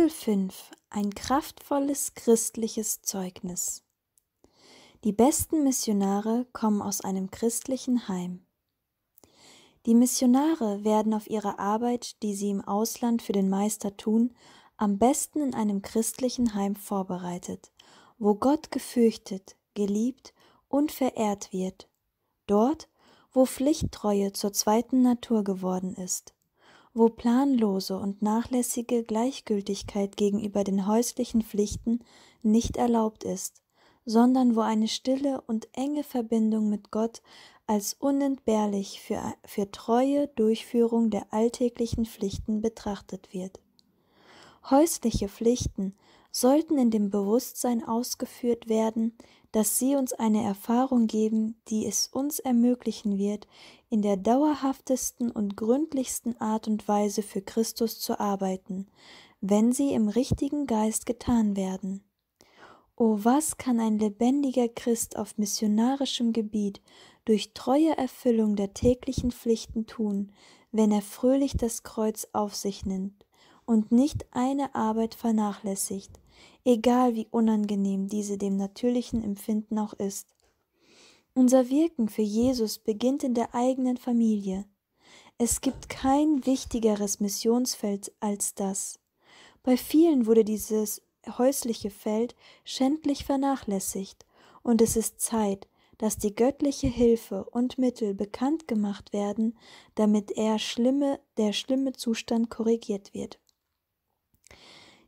Kapitel 5 Ein kraftvolles christliches Zeugnis Die besten Missionare kommen aus einem christlichen Heim. Die Missionare werden auf ihre Arbeit, die sie im Ausland für den Meister tun, am besten in einem christlichen Heim vorbereitet, wo Gott gefürchtet, geliebt und verehrt wird, dort, wo Pflichttreue zur zweiten Natur geworden ist wo planlose und nachlässige Gleichgültigkeit gegenüber den häuslichen Pflichten nicht erlaubt ist, sondern wo eine stille und enge Verbindung mit Gott als unentbehrlich für, für treue Durchführung der alltäglichen Pflichten betrachtet wird. Häusliche Pflichten sollten in dem Bewusstsein ausgeführt werden, dass sie uns eine Erfahrung geben, die es uns ermöglichen wird, in der dauerhaftesten und gründlichsten Art und Weise für Christus zu arbeiten, wenn sie im richtigen Geist getan werden. O oh, was kann ein lebendiger Christ auf missionarischem Gebiet durch treue Erfüllung der täglichen Pflichten tun, wenn er fröhlich das Kreuz auf sich nimmt und nicht eine Arbeit vernachlässigt, egal wie unangenehm diese dem natürlichen Empfinden auch ist. Unser Wirken für Jesus beginnt in der eigenen Familie. Es gibt kein wichtigeres Missionsfeld als das. Bei vielen wurde dieses häusliche Feld schändlich vernachlässigt, und es ist Zeit, dass die göttliche Hilfe und Mittel bekannt gemacht werden, damit er schlimme, der schlimme Zustand korrigiert wird.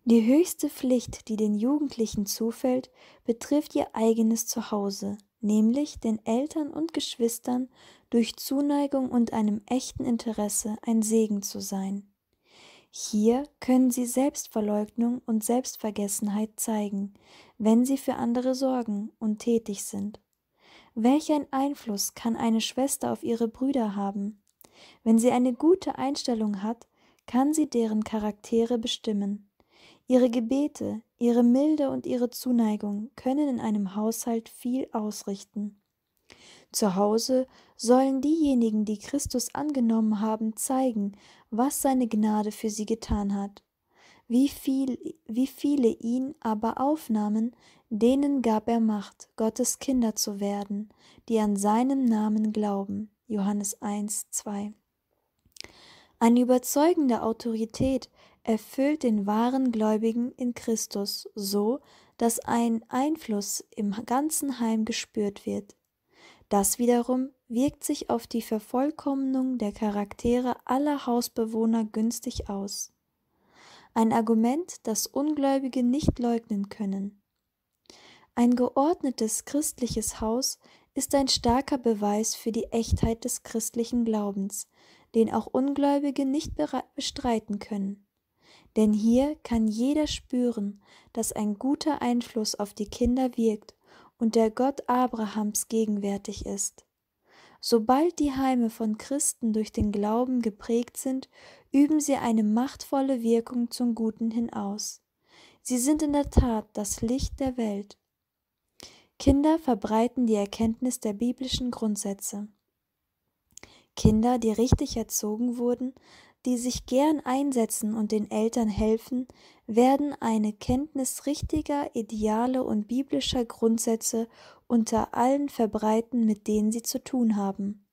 Die höchste Pflicht, die den Jugendlichen zufällt, betrifft ihr eigenes Zuhause, nämlich den Eltern und Geschwistern durch Zuneigung und einem echten Interesse ein Segen zu sein. Hier können sie Selbstverleugnung und Selbstvergessenheit zeigen, wenn sie für andere sorgen und tätig sind. Welch ein Einfluss kann eine Schwester auf ihre Brüder haben? Wenn sie eine gute Einstellung hat, kann sie deren Charaktere bestimmen. Ihre Gebete, ihre Milde und ihre Zuneigung können in einem Haushalt viel ausrichten. Zu Hause sollen diejenigen, die Christus angenommen haben, zeigen, was seine Gnade für sie getan hat. Wie, viel, wie viele ihn aber aufnahmen, denen gab er Macht, Gottes Kinder zu werden, die an seinem Namen glauben. Johannes 1, 2. Eine überzeugende Autorität erfüllt den wahren Gläubigen in Christus so, dass ein Einfluss im ganzen Heim gespürt wird. Das wiederum wirkt sich auf die Vervollkommnung der Charaktere aller Hausbewohner günstig aus. Ein Argument, das Ungläubige nicht leugnen können. Ein geordnetes christliches Haus ist ein starker Beweis für die Echtheit des christlichen Glaubens, den auch Ungläubige nicht bestreiten können. Denn hier kann jeder spüren, dass ein guter Einfluss auf die Kinder wirkt und der Gott Abrahams gegenwärtig ist. Sobald die Heime von Christen durch den Glauben geprägt sind, üben sie eine machtvolle Wirkung zum Guten hinaus. Sie sind in der Tat das Licht der Welt. Kinder verbreiten die Erkenntnis der biblischen Grundsätze. Kinder, die richtig erzogen wurden, die sich gern einsetzen und den Eltern helfen, werden eine Kenntnis richtiger Ideale und biblischer Grundsätze unter allen verbreiten, mit denen sie zu tun haben.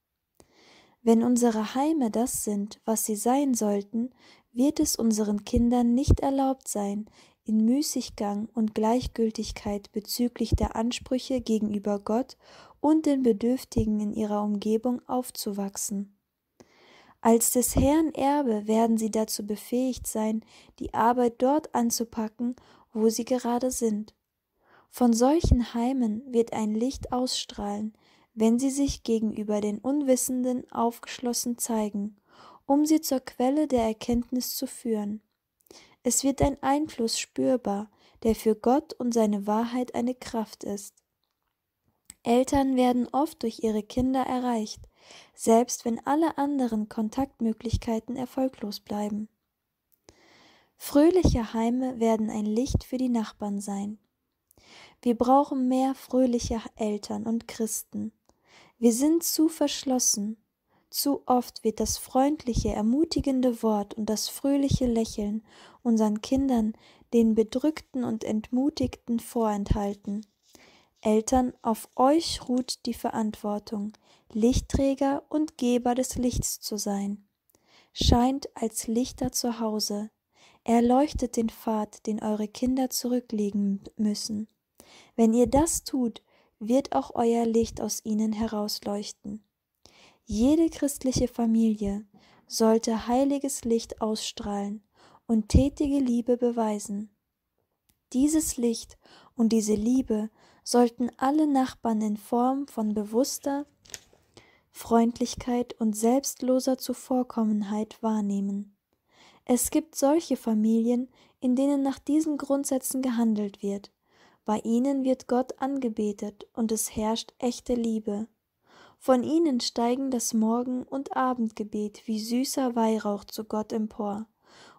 Wenn unsere Heime das sind, was sie sein sollten, wird es unseren Kindern nicht erlaubt sein, in Müßiggang und Gleichgültigkeit bezüglich der Ansprüche gegenüber Gott und den Bedürftigen in ihrer Umgebung aufzuwachsen. Als des Herrn Erbe werden sie dazu befähigt sein, die Arbeit dort anzupacken, wo sie gerade sind. Von solchen Heimen wird ein Licht ausstrahlen, wenn sie sich gegenüber den Unwissenden aufgeschlossen zeigen, um sie zur Quelle der Erkenntnis zu führen. Es wird ein Einfluss spürbar, der für Gott und seine Wahrheit eine Kraft ist. Eltern werden oft durch ihre Kinder erreicht, selbst wenn alle anderen Kontaktmöglichkeiten erfolglos bleiben. Fröhliche Heime werden ein Licht für die Nachbarn sein. Wir brauchen mehr fröhliche Eltern und Christen. Wir sind zu verschlossen. Zu oft wird das freundliche, ermutigende Wort und das fröhliche Lächeln unseren Kindern, den Bedrückten und Entmutigten vorenthalten. Eltern, auf euch ruht die Verantwortung, Lichtträger und Geber des Lichts zu sein. Scheint als Lichter zu Hause, erleuchtet den Pfad, den eure Kinder zurücklegen müssen. Wenn ihr das tut, wird auch euer Licht aus ihnen herausleuchten. Jede christliche Familie sollte heiliges Licht ausstrahlen und tätige Liebe beweisen. Dieses Licht und diese Liebe sollten alle Nachbarn in Form von bewusster Freundlichkeit und selbstloser Zuvorkommenheit wahrnehmen. Es gibt solche Familien, in denen nach diesen Grundsätzen gehandelt wird. Bei ihnen wird Gott angebetet und es herrscht echte Liebe. Von ihnen steigen das Morgen- und Abendgebet wie süßer Weihrauch zu Gott empor,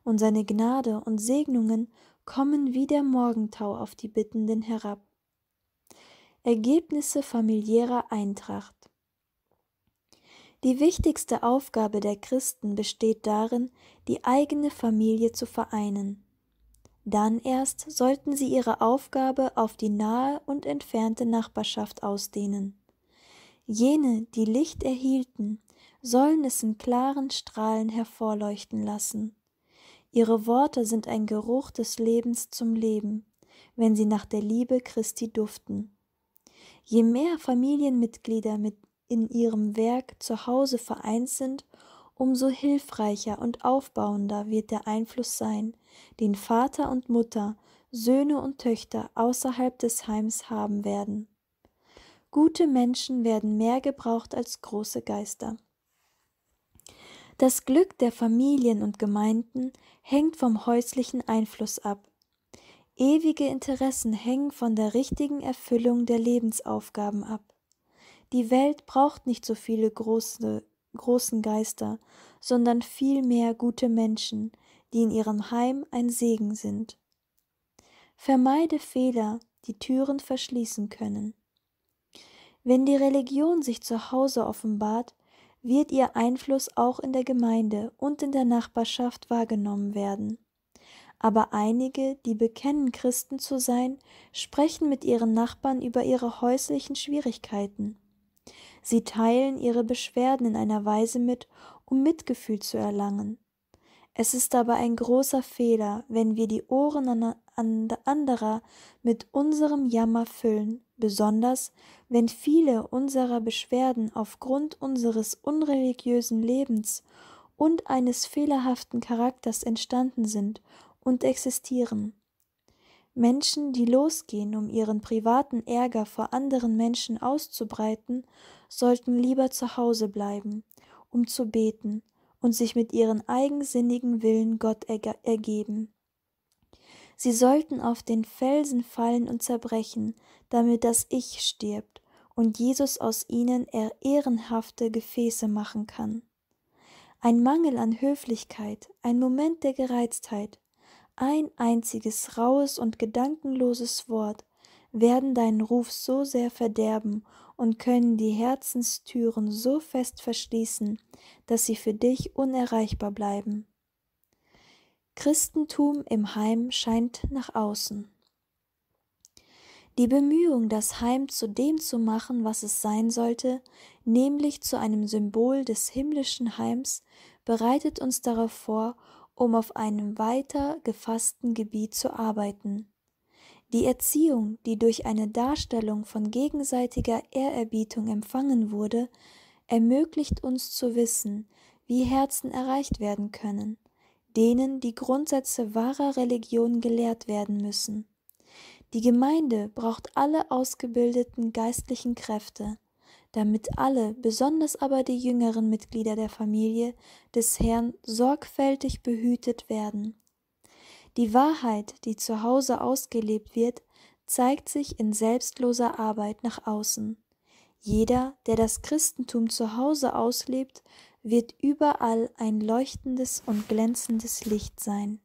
und seine Gnade und Segnungen kommen wie der Morgentau auf die Bittenden herab. Ergebnisse familiärer Eintracht. Die wichtigste Aufgabe der Christen besteht darin, die eigene Familie zu vereinen. Dann erst sollten sie ihre Aufgabe auf die nahe und entfernte Nachbarschaft ausdehnen. Jene, die Licht erhielten, sollen es in klaren Strahlen hervorleuchten lassen. Ihre Worte sind ein Geruch des Lebens zum Leben, wenn sie nach der Liebe Christi duften. Je mehr Familienmitglieder mit in ihrem Werk zu Hause vereint sind, umso hilfreicher und aufbauender wird der Einfluss sein, den Vater und Mutter, Söhne und Töchter außerhalb des Heims haben werden. Gute Menschen werden mehr gebraucht als große Geister. Das Glück der Familien und Gemeinden hängt vom häuslichen Einfluss ab, Ewige Interessen hängen von der richtigen Erfüllung der Lebensaufgaben ab. Die Welt braucht nicht so viele große, großen Geister, sondern vielmehr gute Menschen, die in ihrem Heim ein Segen sind. Vermeide Fehler, die Türen verschließen können. Wenn die Religion sich zu Hause offenbart, wird ihr Einfluss auch in der Gemeinde und in der Nachbarschaft wahrgenommen werden aber einige, die bekennen, Christen zu sein, sprechen mit ihren Nachbarn über ihre häuslichen Schwierigkeiten. Sie teilen ihre Beschwerden in einer Weise mit, um Mitgefühl zu erlangen. Es ist aber ein großer Fehler, wenn wir die Ohren an, an anderer mit unserem Jammer füllen, besonders wenn viele unserer Beschwerden aufgrund unseres unreligiösen Lebens und eines fehlerhaften Charakters entstanden sind und existieren. Menschen, die losgehen, um ihren privaten Ärger vor anderen Menschen auszubreiten, sollten lieber zu Hause bleiben, um zu beten und sich mit ihren eigensinnigen Willen Gott ergeben. Sie sollten auf den Felsen fallen und zerbrechen, damit das Ich stirbt und Jesus aus ihnen ehrenhafte Gefäße machen kann. Ein Mangel an Höflichkeit, ein Moment der Gereiztheit, ein einziges raues und gedankenloses Wort werden deinen Ruf so sehr verderben und können die Herzenstüren so fest verschließen, dass sie für dich unerreichbar bleiben. Christentum im Heim scheint nach außen. Die Bemühung, das Heim zu dem zu machen, was es sein sollte, nämlich zu einem Symbol des himmlischen Heims, bereitet uns darauf vor um auf einem weiter gefassten Gebiet zu arbeiten. Die Erziehung, die durch eine Darstellung von gegenseitiger Ehrerbietung empfangen wurde, ermöglicht uns zu wissen, wie Herzen erreicht werden können, denen die Grundsätze wahrer Religion gelehrt werden müssen. Die Gemeinde braucht alle ausgebildeten geistlichen Kräfte, damit alle, besonders aber die jüngeren Mitglieder der Familie des Herrn, sorgfältig behütet werden. Die Wahrheit, die zu Hause ausgelebt wird, zeigt sich in selbstloser Arbeit nach außen. Jeder, der das Christentum zu Hause auslebt, wird überall ein leuchtendes und glänzendes Licht sein.